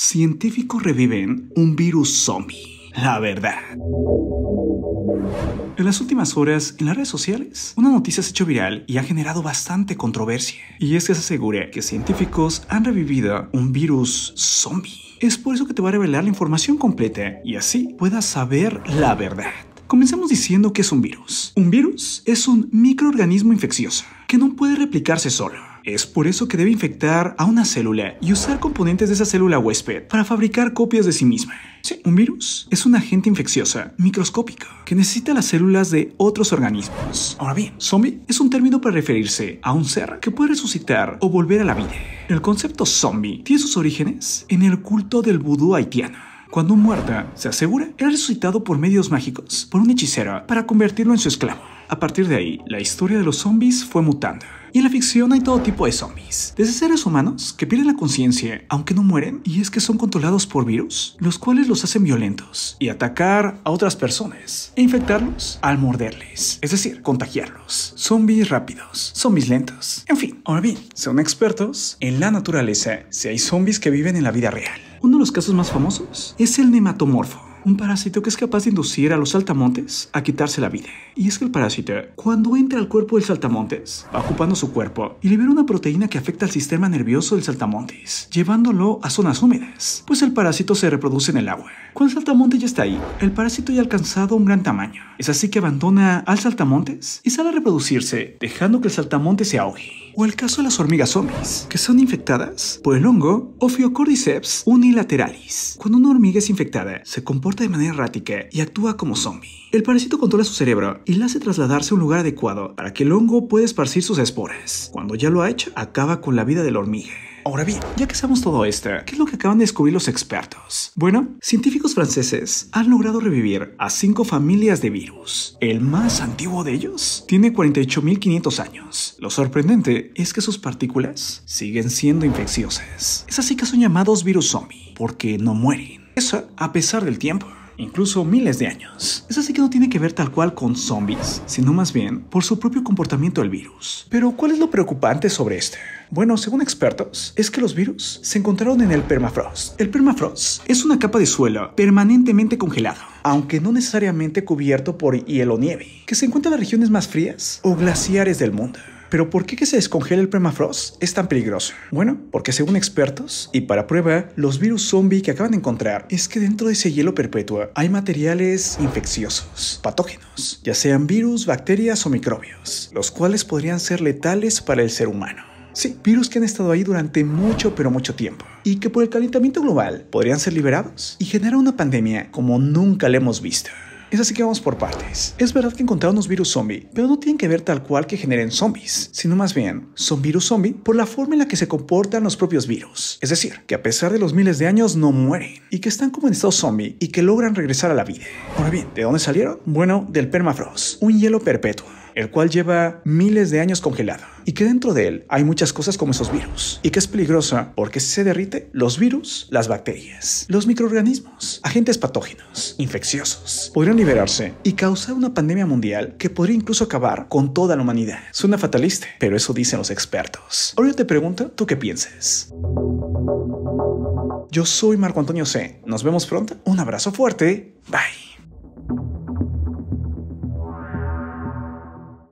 Científicos reviven un virus zombie. La verdad. En las últimas horas, en las redes sociales, una noticia se ha hecho viral y ha generado bastante controversia. Y es que se asegura que científicos han revivido un virus zombie. Es por eso que te voy a revelar la información completa y así puedas saber la verdad. Comencemos diciendo que es un virus. Un virus es un microorganismo infeccioso que no puede replicarse solo es por eso que debe infectar a una célula y usar componentes de esa célula huésped para fabricar copias de sí misma. Sí, un virus es un agente infeccioso microscópico que necesita las células de otros organismos. Ahora bien, zombie es un término para referirse a un ser que puede resucitar o volver a la vida. El concepto zombie tiene sus orígenes en el culto del vudú haitiano. Cuando un muerto se asegura, era resucitado por medios mágicos por un hechicero para convertirlo en su esclavo. A partir de ahí, la historia de los zombies fue mutando. Y en la ficción hay todo tipo de zombies, desde seres humanos que pierden la conciencia aunque no mueren y es que son controlados por virus, los cuales los hacen violentos y atacar a otras personas e infectarlos al morderles, es decir, contagiarlos. Zombies rápidos, zombies lentos, en fin. Ahora bien, son expertos en la naturaleza si hay zombies que viven en la vida real. Uno de los casos más famosos es el nematomorfo, un parásito que es capaz de inducir a los saltamontes a quitarse la vida. Y es que el parásito, cuando entra al cuerpo del saltamontes, va ocupando su cuerpo y libera una proteína que afecta al sistema nervioso del saltamontes, llevándolo a zonas húmedas, pues el parásito se reproduce en el agua. Cuando el saltamonte ya está ahí, el parásito ya ha alcanzado un gran tamaño. Es así que abandona al saltamontes y sale a reproducirse, dejando que el saltamonte se ahogue. O el caso de las hormigas zombies, que son infectadas por el hongo Ophiocordyceps unilateralis. Cuando una hormiga es infectada, se comporta de manera errática y actúa como zombie. El parásito controla su cerebro y la hace trasladarse a un lugar adecuado para que el hongo pueda esparcir sus esporas. Cuando ya lo ha hecho, acaba con la vida de la hormiga. Ahora bien, ya que sabemos todo esto, ¿qué es lo que acaban de descubrir los expertos? Bueno, científicos franceses han logrado revivir a cinco familias de virus. El más antiguo de ellos tiene 48.500 años. Lo sorprendente es que sus partículas siguen siendo infecciosas. Es así que son llamados virus zombie, porque no mueren. Eso a pesar del tiempo incluso miles de años. Es así que no tiene que ver tal cual con zombies, sino más bien por su propio comportamiento del virus. Pero ¿cuál es lo preocupante sobre este? Bueno, según expertos, es que los virus se encontraron en el permafrost. El permafrost es una capa de suelo permanentemente congelado, aunque no necesariamente cubierto por hielo nieve, que se encuentra en las regiones más frías o glaciares del mundo. Pero ¿por qué que se descongela el permafrost es tan peligroso? Bueno, porque según expertos, y para prueba, los virus zombie que acaban de encontrar es que dentro de ese hielo perpetuo hay materiales infecciosos, patógenos, ya sean virus, bacterias o microbios, los cuales podrían ser letales para el ser humano. Sí, virus que han estado ahí durante mucho pero mucho tiempo y que por el calentamiento global podrían ser liberados y generar una pandemia como nunca la hemos visto. Es así que vamos por partes. Es verdad que unos virus zombie, pero no tienen que ver tal cual que generen zombies, sino más bien son virus zombie por la forma en la que se comportan los propios virus. Es decir, que a pesar de los miles de años no mueren y que están como en estado zombie y que logran regresar a la vida. Ahora bien, ¿de dónde salieron? Bueno, del permafrost, un hielo perpetuo el cual lleva miles de años congelado y que dentro de él hay muchas cosas como esos virus y que es peligrosa porque se derrite los virus, las bacterias, los microorganismos, agentes patógenos, infecciosos, podrían liberarse y causar una pandemia mundial que podría incluso acabar con toda la humanidad. Suena fatalista, pero eso dicen los expertos. Ahora yo te pregunto, ¿tú qué piensas? Yo soy Marco Antonio C. Nos vemos pronto. Un abrazo fuerte. Bye.